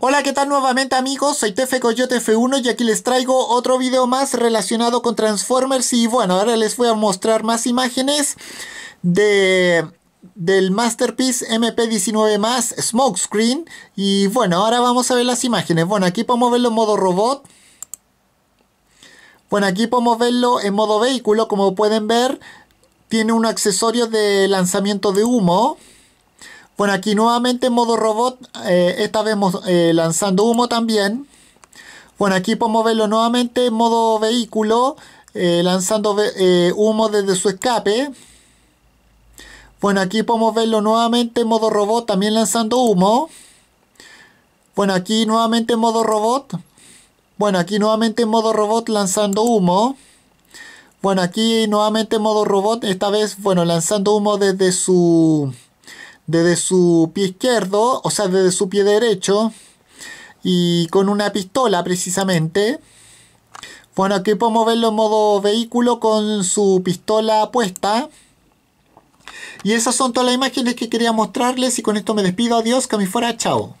Hola, ¿qué tal nuevamente amigos? Soy TF Coyote F1 y aquí les traigo otro video más relacionado con Transformers y bueno, ahora les voy a mostrar más imágenes de del Masterpiece MP19 más Smokescreen y bueno, ahora vamos a ver las imágenes. Bueno, aquí podemos verlo en modo robot. Bueno, aquí podemos verlo en modo vehículo, como pueden ver, tiene un accesorio de lanzamiento de humo. Bueno, aquí nuevamente en modo robot, eh, esta vez eh, lanzando humo también. Bueno, aquí podemos verlo nuevamente en modo vehículo, eh, lanzando humo desde su escape. Bueno, aquí podemos verlo nuevamente en modo robot, también lanzando humo. Bueno, aquí nuevamente en modo robot. Bueno, aquí nuevamente en modo robot lanzando humo. Bueno, aquí nuevamente en modo robot, esta vez, bueno, lanzando humo desde su desde su pie izquierdo, o sea, desde su pie derecho, y con una pistola precisamente. Bueno, aquí podemos verlo en modo vehículo con su pistola puesta. Y esas son todas las imágenes que quería mostrarles y con esto me despido. Adiós, que a fuera, chao.